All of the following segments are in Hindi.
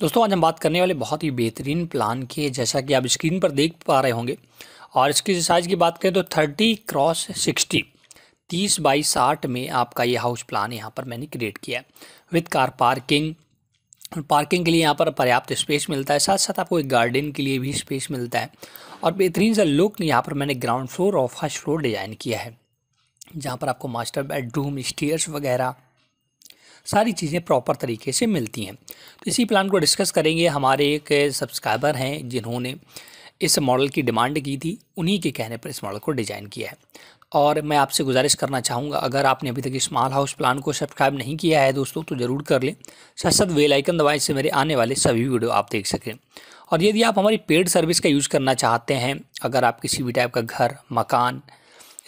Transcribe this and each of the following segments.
दोस्तों आज हम बात करने वाले बहुत ही बेहतरीन प्लान की जैसा कि आप स्क्रीन पर देख पा रहे होंगे और इसकी साइज़ की बात करें तो थर्टी क्रॉस सिक्सटी तीस बाई साठ में आपका ये हाउस प्लान यहाँ पर मैंने क्रिएट किया है विथ कार पार्किंग पार्किंग के लिए यहाँ पर पर्याप्त स्पेस मिलता है साथ साथ आपको एक गार्डन के लिए भी स्पेस मिलता है और बेहतरीन सा लुक यहाँ पर मैंने ग्राउंड फ्लोर और फर्स्ट फ्लोर डिज़ाइन किया है जहाँ पर आपको मास्टर बेडरूम स्टेयर्स वगैरह सारी चीज़ें प्रॉपर तरीके से मिलती हैं तो इसी प्लान को डिस्कस करेंगे हमारे एक सब्सक्राइबर हैं जिन्होंने इस मॉडल की डिमांड की थी उन्हीं के कहने पर इस मॉडल को डिज़ाइन किया है और मैं आपसे गुजारिश करना चाहूँगा अगर आपने अभी तक इस माल हाउस प्लान को सब्सक्राइब नहीं किया है दोस्तों तो ज़रूर कर लें साथ साथ वेलाइकन दवाएँ से मेरे आने वाले सभी वीडियो आप देख सकें और यदि आप हमारी पेड सर्विस का यूज़ करना चाहते हैं अगर आप किसी भी टाइप का घर मकान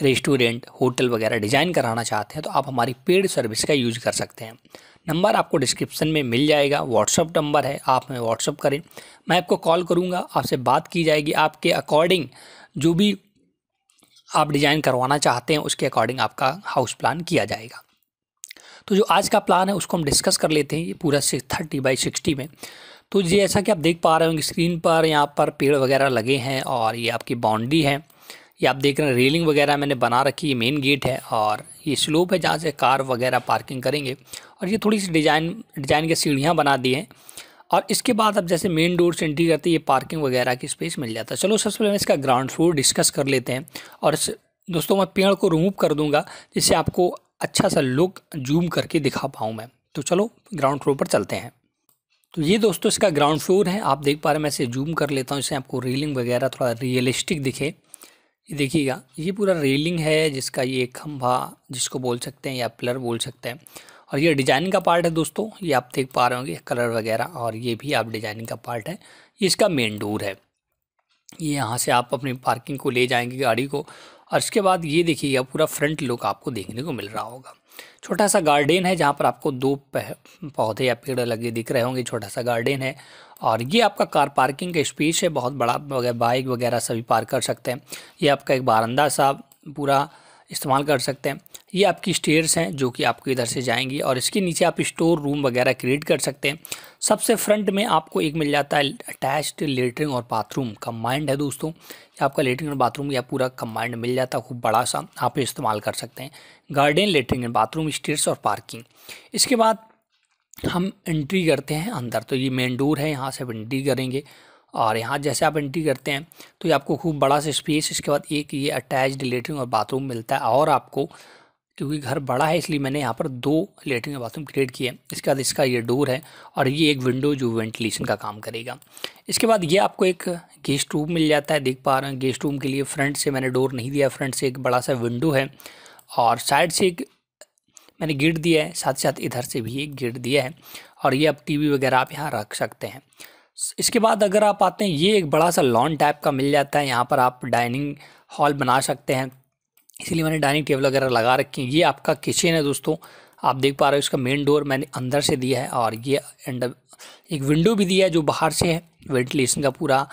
रेस्टोरेंट होटल वगैरह डिज़ाइन कराना चाहते हैं तो आप हमारी पेड सर्विस का यूज़ कर सकते हैं नंबर आपको डिस्क्रिप्शन में मिल जाएगा व्हाट्सअप नंबर है आप हमें व्हाट्सअप करें मैं आपको कॉल करूँगा आपसे बात की जाएगी आपके अकॉर्डिंग जो भी आप डिज़ाइन करवाना चाहते हैं उसके अकॉर्डिंग आपका हाउस प्लान किया जाएगा तो जो आज का प्लान है उसको हम डिस्कस कर लेते हैं ये पूरा सिक्स थर्टी बाई सिक्सटी में तो जैसा कि आप देख पा रहे होंगे स्क्रीन पर यहाँ पर पेड़ वगैरह लगे हैं और ये आपकी बाउंड्री है ये आप देख रहे हैं रेलिंग वगैरह मैंने बना रखी है मेन गेट है और ये स्लोप है जहाँ से कार वगैरह पार्किंग करेंगे और ये थोड़ी सी डिज़ाइन डिज़ाइन की सीढ़ियाँ बना दी हैं और इसके बाद अब जैसे मेन डोर से एंट्री करते ये पार्किंग वगैरह की स्पेस मिल जाता है चलो सबसे पहले इसका ग्राउंड फ्लोर डिस्कस कर लेते हैं और दोस्तों मैं पेड़ को रिमूव कर दूँगा जिससे आपको अच्छा सा लुक जूम करके दिखा पाऊँ मैं तो चलो ग्राउंड फ्लोर पर चलते हैं तो ये दोस्तों इसका ग्राउंड फ्लोर है आप देख पा रहे हैं मैं इसे जूम कर लेता हूँ इससे आपको रेलिंग वगैरह थोड़ा रियलिस्टिक दिखे ये देखिएगा ये पूरा रेलिंग है जिसका ये खंभा जिसको बोल सकते हैं या पिलर बोल सकते हैं और ये डिजाइनिंग का पार्ट है दोस्तों ये आप देख पा रहे होंगे कलर वगैरह और ये भी आप डिजाइनिंग का पार्ट है ये इसका मेन डोर है ये यहाँ से आप अपनी पार्किंग को ले जाएंगे गाड़ी को और इसके बाद ये देखिएगा पूरा फ्रंट लुक आपको देखने को मिल रहा होगा छोटा सा गार्डन है जहाँ पर आपको दो पौधे या पेड़ लगे दिख रहे होंगे छोटा सा गार्डन है और ये आपका कार पार्किंग का स्पेस है बहुत बड़ा बाइक वगैरह सभी पार्क कर सकते हैं ये आपका एक बारंदा सा पूरा इस्तेमाल कर सकते हैं ये आपकी स्टेयर्स हैं जो कि आपको इधर से जाएंगी और इसके नीचे आप स्टोर रूम वगैरह क्रिएट कर सकते हैं सबसे फ्रंट में आपको एक मिल जाता है अटैच्ड लेटरिन और बाथरूम कम्बाइंड है दोस्तों आपका लेटरिन और बाथरूम या पूरा कम्बाइंड मिल जाता है खूब बड़ा सा आप इस्तेमाल कर सकते हैं garden latrine and bathroom stairs और पार्किंग इसके बाद हम एंट्री करते हैं अंदर तो ये मेन डोर है यहाँ से आप एंट्री करेंगे और यहाँ जैसे आप एंट्री करते हैं तो ये आपको खूब बड़ा सा स्पेस इसके बाद एक ये अटैच्ड लेटरिन और बाथरूम मिलता है और आपको क्योंकि घर बड़ा है इसलिए मैंने यहाँ पर दो लेटरिन और बाथरूम क्रिएट किए हैं इसके बाद इसका ये डोर है और ये एक विंडो जो वेंटिलेशन का काम करेगा इसके बाद ये आपको एक गेस्ट रूम मिल जाता है देख पा रहे हैं गेस्ट रूम के लिए फ्रंट से मैंने डोर नहीं दिया फ्रंट से एक बड़ा सा विंडो है और साइड से एक मैंने गेट दिया है साथ ही साथ इधर से भी एक गेट दिया है और ये आप वी वगैरह आप यहाँ रख सकते हैं इसके बाद अगर आप आते हैं ये एक बड़ा सा लॉन टाइप का मिल जाता है यहाँ पर आप डाइनिंग हॉल बना सकते हैं इसीलिए मैंने डाइनिंग टेबल वगैरह लगा रखी है ये आपका किचन है दोस्तों आप देख पा रहे हो इसका मेन डोर मैंने अंदर से दिया है और ये एंड एक विंडो भी दिया है जो बाहर से है वेंटिलेशन का पूरा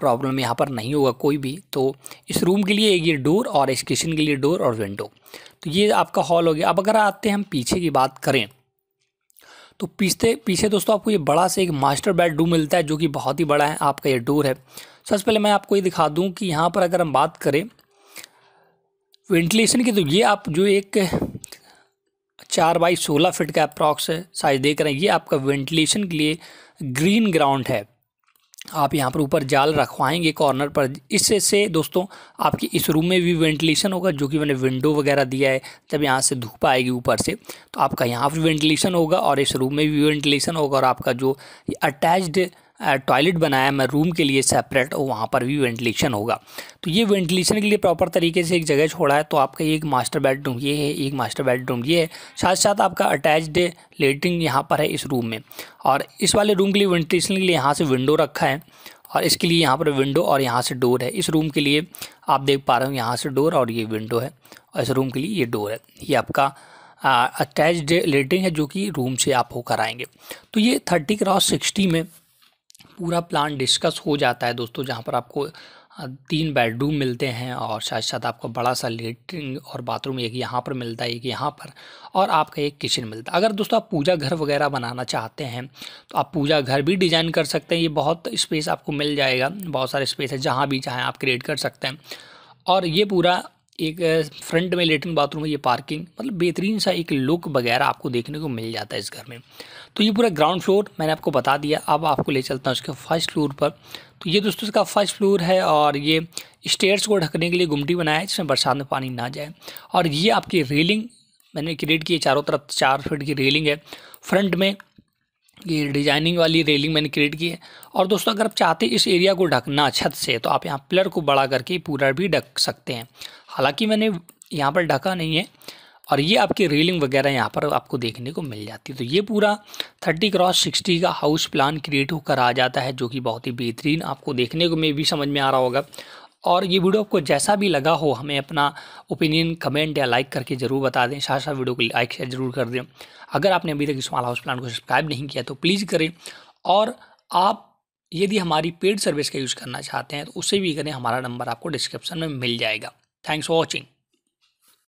प्रॉब्लम यहाँ पर नहीं होगा कोई भी तो इस रूम के लिए ये डोर और इस किचन के लिए डोर और विंडो तो ये आपका हॉल हो गया अब अगर आते हैं हम पीछे की बात करें तो पीछे पीछे दोस्तों आपको ये बड़ा से एक मास्टर बेड डू मिलता है जो कि बहुत ही बड़ा है आपका ये डोर है सबसे पहले मैं आपको ये दिखा दूँ कि यहाँ पर अगर हम बात करें वेंटिलेशन की तो ये आप जो एक चार बाई सोलह फिट का अप्रॉक्स साइज देख रहे हैं ये आपका वेंटिलेशन के लिए ग्रीन ग्राउंड है आप यहाँ पर ऊपर जाल रखवाएंगे कॉर्नर पर इससे से दोस्तों आपकी इस रूम में भी वेंटिलेशन होगा जो कि मैंने विंडो वगैरह दिया है जब यहाँ से धूप आएगी ऊपर से तो आपका यहाँ पर वेंटिलेशन होगा और इस रूम में भी वेंटिलेशन होगा और आपका जो अटैच्ड टॉयलेट बनाया मैं रूम के लिए सेपरेट और वहाँ पर भी वेंटिलेशन होगा तो ये वेंटिलेशन के लिए प्रॉपर तरीके से एक जगह छोड़ा है तो आपका ये एक मास्टर बेडरूम ये है एक मास्टर बेडरूम ये है साथ साथ आपका अटैच्ड लेटरिन यहाँ पर है इस रूम में और इस वाले रूम के लिए वेंटिलेशन के लिए यहाँ से विंडो रखा है और इसके लिए यहाँ पर विंडो और यहाँ से डोर है इस रूम के लिए आप देख पा रहे हो यहाँ से डोर और ये विंडो है और इस रूम के लिए ये डोर है ये आपका अटैच्ड लेटरिन है जो कि रूम से आप होकर आएंगे तो ये थर्टी क्रॉस सिक्सटी में पूरा प्लान डिस्कस हो जाता है दोस्तों जहाँ पर आपको तीन बेडरूम मिलते हैं और साथ साथ आपको बड़ा सा लेटरिन और बाथरूम एक यहाँ पर मिलता है एक यहाँ पर और आपका एक किचन मिलता है अगर दोस्तों आप पूजा घर वगैरह बनाना चाहते हैं तो आप पूजा घर भी डिज़ाइन कर सकते हैं ये बहुत स्पेस आपको मिल जाएगा बहुत सारे स्पेस है जहाँ भी चाहें आप क्रिएट कर सकते हैं और ये पूरा एक फ्रंट में लेटरिन बाथरूम है ये पार्किंग मतलब बेहतरीन सा एक लुक वगैरह आपको देखने को मिल जाता है इस घर में तो ये पूरा ग्राउंड फ्लोर मैंने आपको बता दिया अब आपको ले चलता हूँ उसके फर्स्ट फ्लोर पर तो ये दोस्तों इसका फर्स्ट फ्लोर है और ये स्टेयर्स को ढकने के लिए गुमटी बनाया है जिसमें बरसात में पानी ना जाए और ये आपकी रेलिंग मैंने क्रिएट की चारों तरफ चार फीट की रेलिंग है फ्रंट में ये डिजाइनिंग वाली रेलिंग मैंने क्रिएट की है और दोस्तों अगर आप चाहते इस एरिया को ढकना छत से तो आप यहाँ पिलर को बड़ा करके पूरा भी ढक सकते हैं हालांकि मैंने यहाँ पर ढका नहीं है और ये आपकी रेलिंग वगैरह यहाँ पर आपको देखने को मिल जाती है तो ये पूरा थर्टी क्रॉस सिक्सटी का हाउस प्लान क्रिएट होकर आ जाता है जो कि बहुत ही बेहतरीन आपको देखने को में भी समझ में आ रहा होगा और ये वीडियो आपको जैसा भी लगा हो हमें अपना ओपिनियन कमेंट या लाइक करके ज़रूर बता दें साथ साथ वीडियो को लाइक शेयर जरूर कर दें अगर आपने अभी तक स्मॉल हाउस प्लान को सब्सक्राइब नहीं किया तो प्लीज़ करें और आप यदि हमारी पेड सर्विस का यूज़ करना चाहते हैं तो उसे भी करें हमारा नंबर आपको डिस्क्रिप्शन में मिल जाएगा थैंक्स फॉर वॉचिंग